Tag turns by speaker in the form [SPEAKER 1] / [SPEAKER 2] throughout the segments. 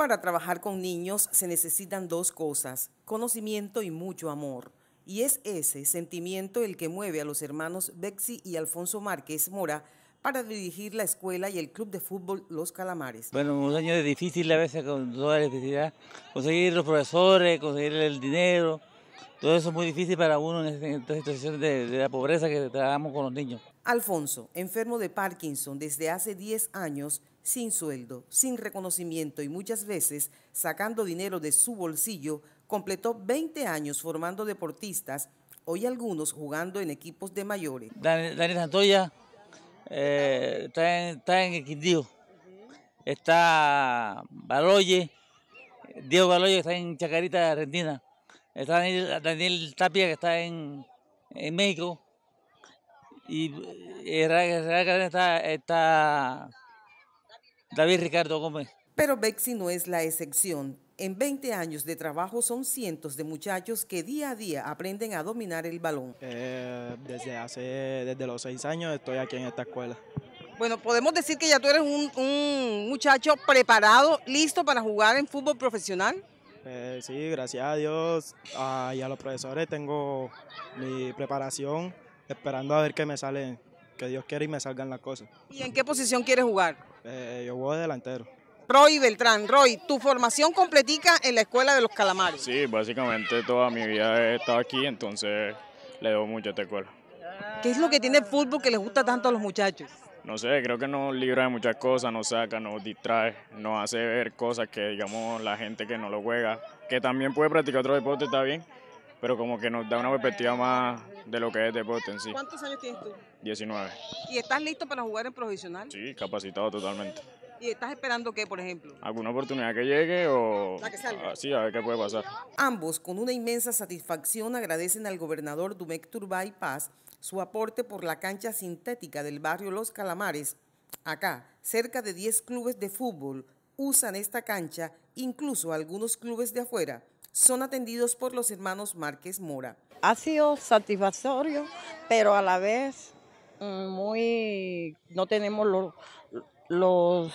[SPEAKER 1] Para trabajar con niños se necesitan dos cosas, conocimiento y mucho amor. Y es ese sentimiento el que mueve a los hermanos Bexi y Alfonso Márquez Mora para dirigir la escuela y el club de fútbol Los Calamares.
[SPEAKER 2] Bueno, un año es difícil a veces con toda la necesidad, conseguir los profesores, conseguir el dinero, todo eso es muy difícil para uno en esta situación de, la pobreza que trabajamos con los niños.
[SPEAKER 1] Alfonso, enfermo de Parkinson desde hace 10 años, sin sueldo, sin reconocimiento y muchas veces sacando dinero de su bolsillo, completó 20 años formando deportistas, hoy algunos jugando en equipos de mayores.
[SPEAKER 2] Daniel, Santoya eh, está, en, está está Baloye, Diego Baloye está en Chacarita, Argentina, está Daniel, Tapia que está en, en México y eh, Israel está, está David Ricardo Gómez.
[SPEAKER 1] Pero Bexi no es la excepción. En 20 años de trabajo son cientos de muchachos que día a día aprenden a dominar el balón.
[SPEAKER 2] Eh, desde hace, desde los
[SPEAKER 1] seis años estoy aquí en esta escuela. Bueno, podemos decir que ya tú eres un, muchacho preparado, listo para jugar en fútbol profesional. Eh, sí, gracias a Dios ah, y a los profesores tengo mi preparación, esperando a ver qué me sale que Dios quiera y me salgan las cosas. ¿Y en qué posición quieres jugar? Eh, yo juego de delantero. Roy Beltrán, Roy, tu formación completica en la Escuela de los Calamares. Sí, básicamente toda mi vida he estado aquí, entonces le doy mucho a esta escuela. ¿Qué es lo que tiene el fútbol que le gusta tanto a los muchachos? No sé, creo que nos libra de muchas cosas, nos saca, nos distrae, nos hace ver cosas que, digamos, la gente que no lo juega, que también puede practicar otro deporte, está bien, pero como que nos da una perspectiva más de lo que es deporte en sí. ¿Cuántos años tienes tú? 19. ¿Y estás listo para jugar en profesional? Sí, capacitado totalmente. ¿Y estás esperando qué, por ejemplo? ¿Alguna oportunidad que llegue o...? La Sí, a ver qué puede pasar. Ambos, con una inmensa satisfacción, agradecen al gobernador Dumec Turbay Paz su aporte por la cancha sintética del barrio Los Calamares. Acá, cerca de 10 clubes de fútbol usan esta cancha, incluso algunos clubes de afuera son atendidos por los hermanos Márquez Mora.
[SPEAKER 3] Ha sido satisfactorio, pero a la vez mm, muy no tenemos los,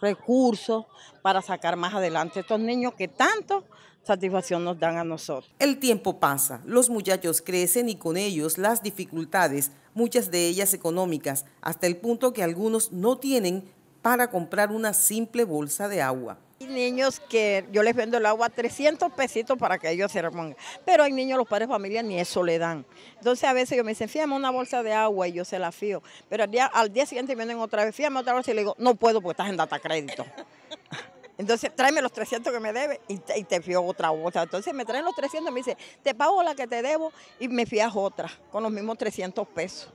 [SPEAKER 1] recursos para sacar más adelante estos niños que tanto satisfacción nos dan a nosotros. El tiempo pasa, los muchachos crecen y con ellos las dificultades, muchas de ellas económicas, hasta el punto que algunos no tienen para comprar una simple bolsa de agua niños que yo les vendo el agua
[SPEAKER 3] 300 pesitos para que ellos se repongan. Pero hay niños, los padres de familia ni eso le dan. Entonces a veces yo me dicen, fíjame una bolsa de agua y yo se la fío. Pero al día, al día siguiente vienen otra vez, fíjame otra bolsa y le digo, no puedo porque estás en data crédito. Entonces, tráeme los 300 que me debe y te, fío otra bolsa. Entonces, me traen los 300 y me dice, te pago la que te debo y me fías otra con los mismos 300 pesos.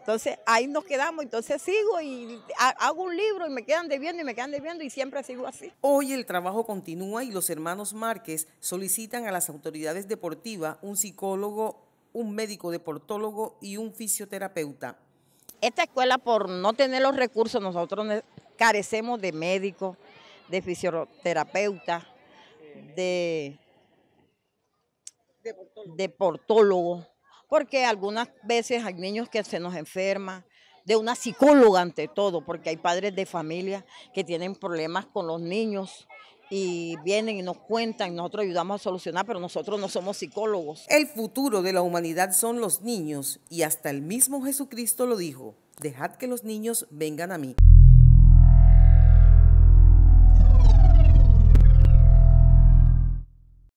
[SPEAKER 3] Entonces ahí nos quedamos, entonces sigo y hago un libro y me quedan debiendo y me quedan debiendo y siempre sigo así.
[SPEAKER 1] Hoy el trabajo continúa y los hermanos Márquez solicitan a las autoridades deportivas un psicólogo, un médico deportólogo y un fisioterapeuta. Esta escuela por no tener los recursos nosotros carecemos de médico,
[SPEAKER 3] de fisioterapeuta, de eh. deportólogos. Deportólogo porque algunas veces hay niños que se nos enferman, de una psicóloga ante todo, porque hay padres de familia que tienen problemas con los niños y vienen y nos cuentan, y nosotros ayudamos a solucionar, pero nosotros
[SPEAKER 1] no somos psicólogos. El futuro de la humanidad son los niños y hasta el mismo Jesucristo lo dijo, dejad que los niños vengan a mí.